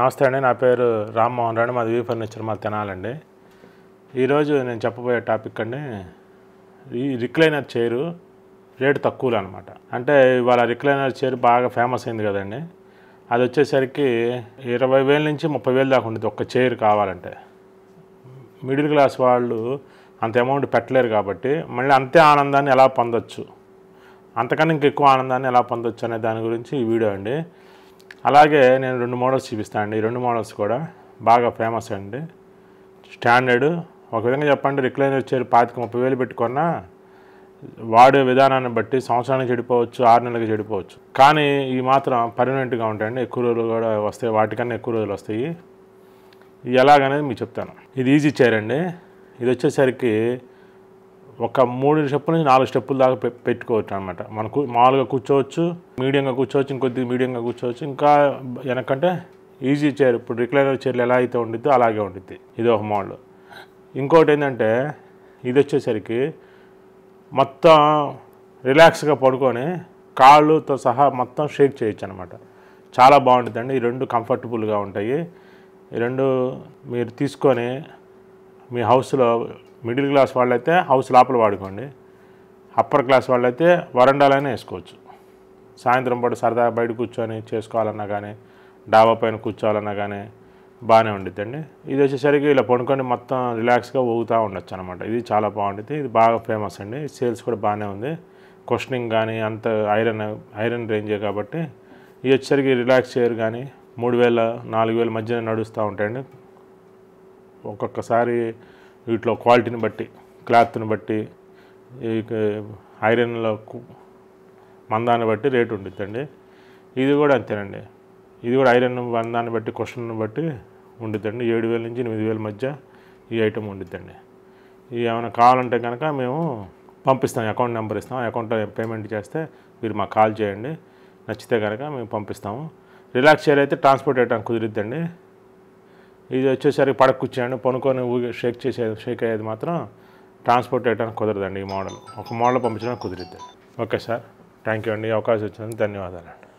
నమస్తే అండి నా పేరు రామ్మోహన్ రెడ్డి మాది వీ ఫర్నిచర్ మాది తినాలండి ఈరోజు నేను చెప్పబోయే టాపిక్ అండి ఈ రిక్లైనర్ చైరు రేటు తక్కువలు అనమాట అంటే ఇవాళ రిక్లైనర్ చైర్ బాగా ఫేమస్ అయింది కదండి అది వచ్చేసరికి ఇరవై వేల నుంచి ముప్పై వేలు దాకా ఉండేది ఒక చైర్ కావాలంటే మిడిల్ క్లాస్ వాళ్ళు అంత అమౌంట్ పెట్టలేరు కాబట్టి మళ్ళీ అంతే ఆనందాన్ని ఎలా పొందొచ్చు అంతకన్నా ఇంకెక్కువ ఆనందాన్ని ఎలా పొందొచ్చు అనే దాని గురించి ఈ వీడియో అండి అలాగే నేను రెండు మోడల్స్ చూపిస్తాను అండి ఈ రెండు మోడల్స్ కూడా బాగా ఫేమస్ అండి స్టాండర్డ్ ఒక విధంగా చెప్పండి రిక్లైన్ వచ్చారు పాతిక ముప్పై వేలు పెట్టుకున్నా వాడే విధానాన్ని బట్టి సంవత్సరానికి చెడిపోవచ్చు ఆరు నెలలకు చెడిపోవచ్చు కానీ ఇవి మాత్రం పర్మనెంట్గా ఉంటాయండి ఎక్కువ రోజులు కూడా వస్తాయి వాటికన్నా ఎక్కువ రోజులు వస్తాయి ఎలాగనేది మీకు చెప్తాను ఇది ఈజీ చైర్ అండి ఇది వచ్చేసరికి ఒక మూడు స్టెప్పు నుంచి నాలుగు స్టెప్పుల దాకా పెట్టుకోవచ్చు అనమాట మనకు మామూలుగా కూర్చోవచ్చు మీడియంగా కూర్చోవచ్చు ఇంకొద్ది మీడియంగా కూర్చోవచ్చు ఇంకా వెనకంటే ఈజీ చైర్ ఇప్పుడు రిక్లైనర్ చైర్లు ఎలా అయితే ఉండిద్దో అలాగే ఉండిద్ది ఇది ఒక మోడల్ ఇంకోటి ఏంటంటే ఇది వచ్చేసరికి మొత్తం రిలాక్స్గా పడుకొని కాళ్ళుతో సహా మొత్తం షేక్ చేయొచ్చు అనమాట చాలా బాగుంటుందండి ఈ రెండు కంఫర్టబుల్గా ఉంటాయి ఈ రెండు మీరు తీసుకొని మీ హౌస్లో మిడిల్ క్లాస్ వాళ్ళైతే హౌస్ లోపల వాడుకోండి అప్పర్ క్లాస్ వాళ్ళైతే వరండాలైనా వేసుకోవచ్చు సాయంత్రం పాటు సరదా బయట కూర్చొని చేసుకోవాలన్నా కానీ డాబా పైన కూర్చోవాలన్నా కానీ బాగానే ఉండిద్దండి ఇది వచ్చేసరికి ఇలా పండుకొని మొత్తం రిలాక్స్గా ఊగుతూ ఉండొచ్చు అనమాట ఇది చాలా బాగుంటుంది ఇది బాగా ఫేమస్ అండి సేల్స్ కూడా బాగానే ఉంది క్వశ్చనింగ్ కానీ అంత ఐరన్ ఐరన్ రేంజే కాబట్టి ఇది వచ్చేసరికి రిలాక్స్ చేయరు కానీ మూడు వేల నాలుగు వేల మధ్యన నడుస్తూ ఉంటాయండి ఒక్కొక్కసారి వీటిలో క్వాలిటీని బట్టి క్లాత్ని బట్టి ఐరన్లో మందాన్ని బట్టి రేటు ఉండిద్దండి ఇది కూడా అంతేనండి ఇది కూడా ఐరన్ మందాన్ని బట్టి క్వశ్చన్ బట్టి ఉండిద్దండి ఏడు వేల నుంచి ఎనిమిది వేల మధ్య ఈ ఐటమ్ ఉండిద్దండి ఇవి ఏమైనా కావాలంటే కనుక మేము పంపిస్తాం అకౌంట్ నెంబర్ ఇస్తాం అకౌంట్ పేమెంట్ చేస్తే మీరు మాకు కాల్ చేయండి నచ్చితే కనుక మేము పంపిస్తాము రిలాక్స్ చేయాలైతే అయితే ట్రాన్స్పోర్ట్ ఐటమ్ కుదిరిద్దండి ఇది వచ్చేసరికి కూర్చోండి పనుకొని ఊగి షేక్ చేసేది షేక్ అయ్యేది మాత్రం ట్రాన్స్పోర్ట్ చేయడానికి కుదరదండి ఈ మోడల్ ఒక మోడల్ పంపించడానికి కుదిరిద్ది ఓకే సార్ థ్యాంక్ యూ అండి అవకాశం ఇచ్చినందుకు ధన్యవాదాలండి